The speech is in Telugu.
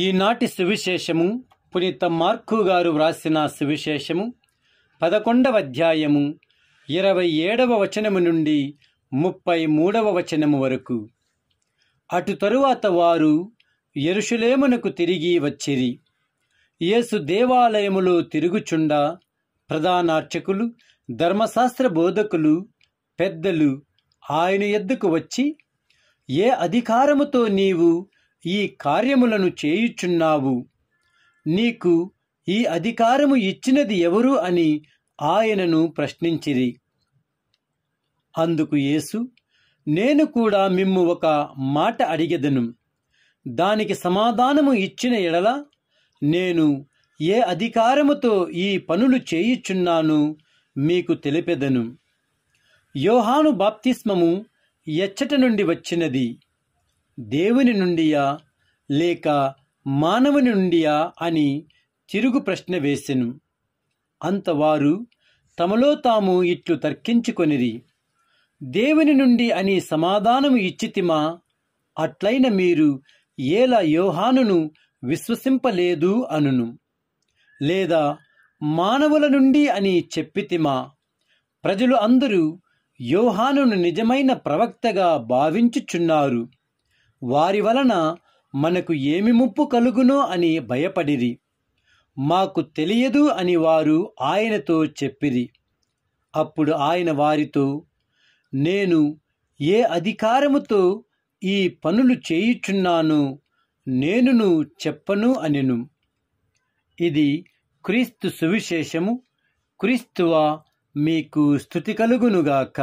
ఈనాటి సువిశేషము పునీత మార్కు గారు వ్రాసిన సువిశేషము పదకొండవ అధ్యాయము ఇరవై ఏడవ వచనము నుండి ముప్పై మూడవ వచనము వరకు అటు తరువాత వారు ఎరుషులేమునకు తిరిగి వచ్చిరి యేసు దేవాలయములో తిరుగుచుండా ప్రధానార్చకులు ధర్మశాస్త్ర బోధకులు పెద్దలు ఆయన ఎద్దుకు వచ్చి ఏ అధికారముతో నీవు ఈ కార్యములను చేయుచున్నావు నీకు ఈ అధికారము ఇచ్చినది ఎవరు అని ఆయనను ప్రశ్నించిరి అందుకు యేసు నేను కూడా మిమ్ము ఒక మాట అడిగెదను దానికి సమాధానము ఇచ్చిన ఎడల నేను ఏ అధికారముతో ఈ పనులు చేయుచున్నాను మీకు తెలిపెదను యోహాను బాప్తిస్మము ఎచ్చట నుండి వచ్చినది దేవుని నుండియా లేక మానవుని నుండియా అని తిరుగు ప్రశ్న వేసెను అంతవారు తమలో తాము ఇట్లు తర్కించుకొనిరి దేవుని నుండి అని సమాధానము ఇచ్చితిమా అట్లైన మీరు ఏలా యోహానును విశ్వసింపలేదు అనును లేదా మానవుల నుండి అని చెప్పితిమా ప్రజలు అందరూ యోహానును నిజమైన ప్రవక్తగా భావించుచున్నారు వారి వలన మనకు ఏమి ముప్పు కలుగునో అని భయపడిరి మాకు తెలియదు అని వారు ఆయనతో చెప్పిరి అప్పుడు ఆయన వారితో నేను ఏ అధికారముతో ఈ పనులు చేయుచున్నాను నేనును చెప్పను అనెను ఇది క్రీస్తు సువిశేషము క్రీస్తువా మీకు స్థుతి కలుగునుగాక